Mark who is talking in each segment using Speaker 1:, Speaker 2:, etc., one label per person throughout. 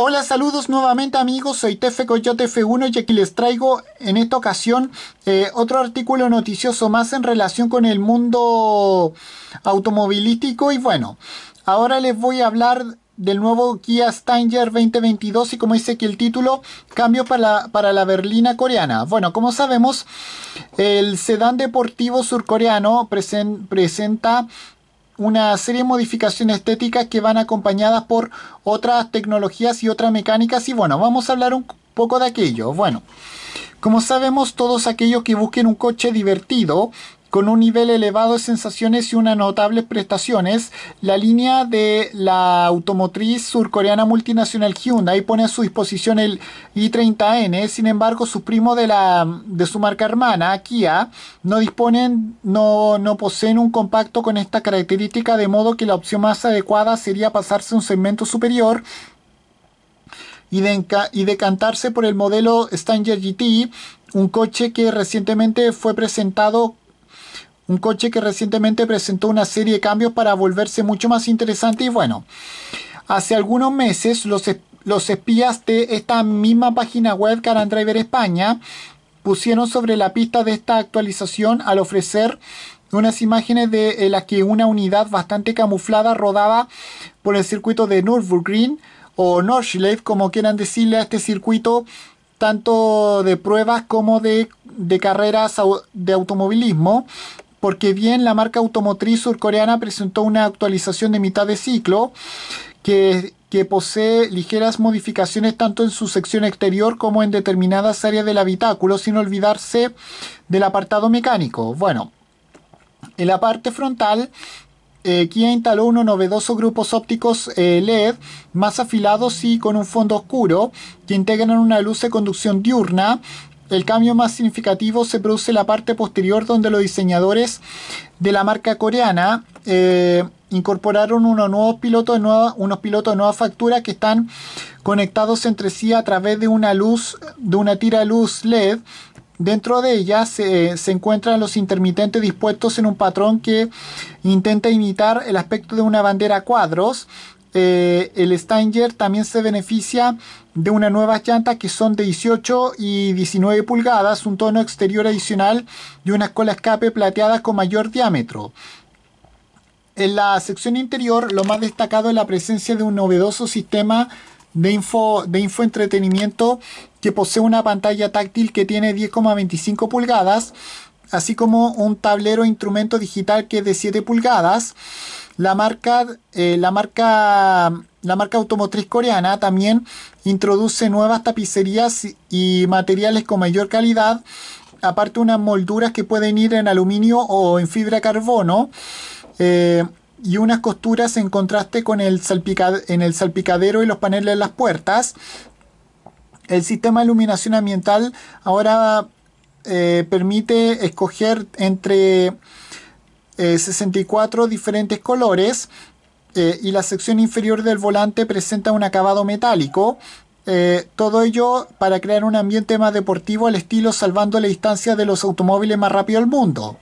Speaker 1: Hola, saludos nuevamente amigos, soy Tefe Coyote F1 y aquí les traigo en esta ocasión eh, otro artículo noticioso más en relación con el mundo automovilístico y bueno, ahora les voy a hablar del nuevo Kia Stinger 2022 y como dice aquí el título, cambio para la, berlina coreana. Bueno, como sabemos, el sedán deportivo surcoreano presenta una serie de modificaciones estéticas que van acompañadas por otras tecnologías y otras mecánicas y bueno, vamos a hablar un poco de aquello. Bueno, como sabemos todos aquellos que busquen un coche divertido con un nivel elevado de sensaciones y unas notables prestaciones, la línea de la automotriz surcoreana multinacional Hyundai pone a su disposición el i30N, sin embargo su primo de, la, de su marca hermana, Kia, no disponen, no, poseen un compacto con esta característica, de modo que la opción más adecuada sería pasarse a un segmento superior y, y, decantarse por el modelo Stanger GT, un coche que recientemente fue presentado un coche que recientemente presentó una serie de cambios para volverse mucho más interesante y bueno. Hace algunos meses los, los espías de esta misma página web, and Driver España, pusieron sobre la pista de esta actualización al ofrecer unas imágenes de las que una unidad bastante camuflada rodaba por el circuito de Nürburgring o Nordschleife, como quieran decirle a este circuito, tanto de pruebas como de, de carreras de automovilismo, porque bien la marca automotriz surcoreana presentó una actualización de mitad de ciclo que, posee ligeras modificaciones tanto en su sección exterior como en determinadas áreas del habitáculo, sin olvidarse del apartado mecánico. Bueno, en la parte frontal eh, Kia instaló unos novedosos grupos ópticos eh, LED más afilados y con un fondo oscuro que integran una luz de conducción diurna el cambio más significativo se produce en la parte posterior donde los diseñadores de la marca coreana eh, incorporaron unos nuevos pilotos de nueva, factura que están conectados entre sí a través de una luz, de una tira luz LED. Dentro de ella se, se encuentran los intermitentes dispuestos en un patrón que intenta imitar el aspecto de una bandera cuadros eh, el Steinger también se beneficia de unas nuevas llantas que son de 18 y 19 pulgadas, un tono exterior adicional y unas colas escape plateadas con mayor diámetro. En la sección interior, lo más destacado es la presencia de un novedoso sistema de info, de info entretenimiento que posee una pantalla táctil que tiene 10,25 pulgadas, así como un tablero e instrumento digital que es de 7 pulgadas la marca, eh, la marca, la marca automotriz coreana también introduce nuevas tapicerías y materiales con mayor calidad, aparte unas molduras que pueden ir en aluminio o en fibra carbono. Eh, y unas costuras en contraste con el en el salpicadero y los paneles de las puertas. El sistema de iluminación ambiental ahora eh, permite escoger entre 64 eh, diferentes colores eh, y la sección inferior del volante presenta un acabado metálico. Eh, todo ello para crear un ambiente más deportivo al estilo salvando la distancia de los automóviles más rápido del mundo.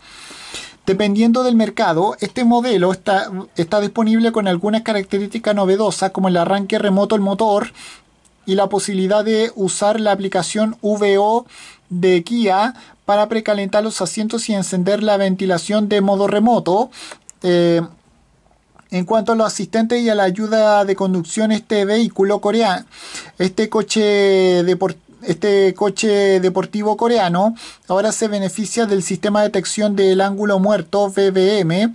Speaker 1: Dependiendo del mercado, este modelo está, está disponible con algunas características novedosas como el arranque remoto del motor, y la posibilidad de usar la aplicación VO de Kia para precalentar los asientos y encender la ventilación de modo remoto. Eh, en cuanto a los asistentes y a la ayuda de conducción, este vehículo coreano, este coche deportivo, este coche deportivo coreano ahora se beneficia del sistema de detección del ángulo muerto BBM.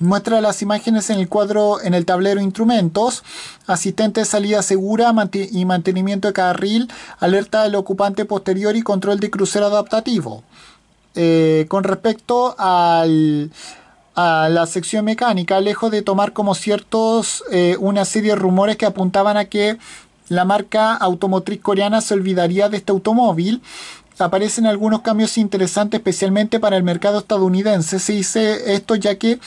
Speaker 1: Muestra las imágenes en el cuadro en el tablero instrumentos, asistente de salida segura y mantenimiento de carril, alerta del ocupante posterior y control de crucero adaptativo. Eh, con respecto al, a la sección mecánica, lejos de tomar como ciertos eh, una serie de rumores que apuntaban a que la marca automotriz coreana se olvidaría de este automóvil. Aparecen algunos cambios interesantes, especialmente para el mercado estadounidense. Se dice esto ya que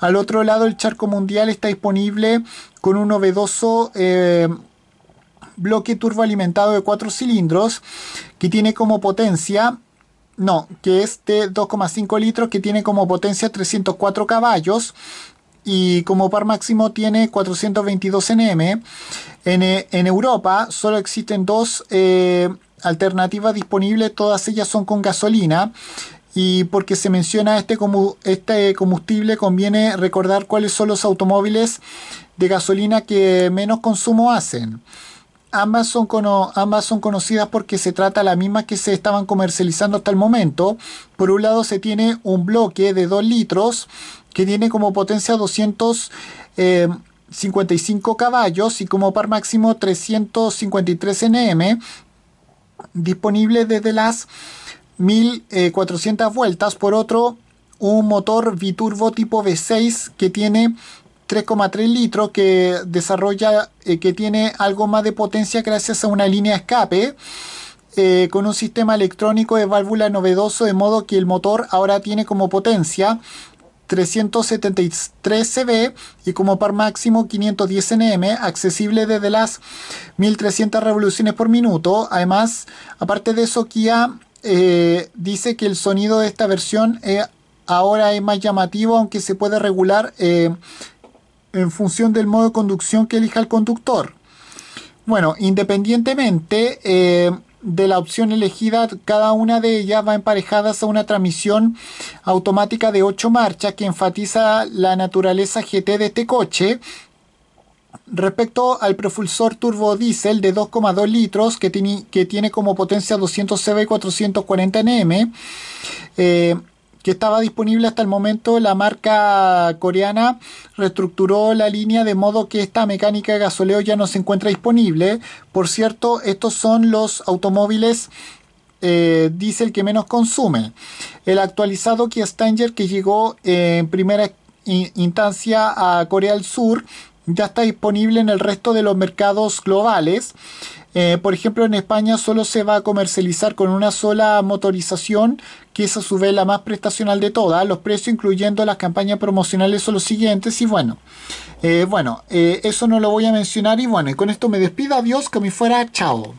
Speaker 1: al otro lado el charco mundial está disponible con un novedoso eh, bloque turboalimentado de cuatro cilindros que tiene como potencia no, que es de 2,5 litros, que tiene como potencia 304 caballos, y como par máximo tiene 422 NM. Eh, en, Europa solo existen dos eh, alternativas disponibles, todas ellas son con gasolina. Y porque se menciona este, este, combustible, conviene recordar cuáles son los automóviles de gasolina que menos consumo hacen. Ambas son, ambas conocidas porque se trata la misma que se estaban comercializando hasta el momento. Por un lado se tiene un bloque de 2 litros que tiene como potencia 255 eh, caballos y como par máximo 353 Nm, disponible desde las 1400 vueltas. Por otro, un motor biturbo tipo V6 que tiene 3,3 litros que desarrolla eh, que tiene algo más de potencia gracias a una línea escape eh, con un sistema electrónico de válvula novedoso de modo que el motor ahora tiene como potencia 373 CB y como par máximo 510 NM, accesible desde las 1300 revoluciones por minuto. Además, aparte de eso, Kia eh, dice que el sonido de esta versión eh, ahora es más llamativo, aunque se puede regular eh, en función del modo de conducción que elija el conductor. Bueno, independientemente, de la opción elegida, cada una de ellas va emparejadas a una transmisión automática de 8 marchas que enfatiza la naturaleza GT de este coche. Respecto al propulsor turbodiesel de 2,2 litros que tiene, que tiene, como potencia 200 CV y 440 Nm, que estaba disponible hasta el momento, la marca coreana reestructuró la línea de modo que esta mecánica de gasoleo ya no se encuentra disponible. Por cierto, estos son los automóviles eh, diésel que menos consumen. El actualizado Kia Stanger que llegó en primera instancia a Corea del Sur ya está disponible en el resto de los mercados globales. Eh, por ejemplo, en España solo se va a comercializar con una sola motorización, que es a su vez la más prestacional de todas. Los precios, incluyendo las campañas promocionales, son los siguientes. Y bueno, eh, bueno, eh, eso no lo voy a mencionar. Y bueno, y con esto me despido. Adiós, que me fuera. Chao.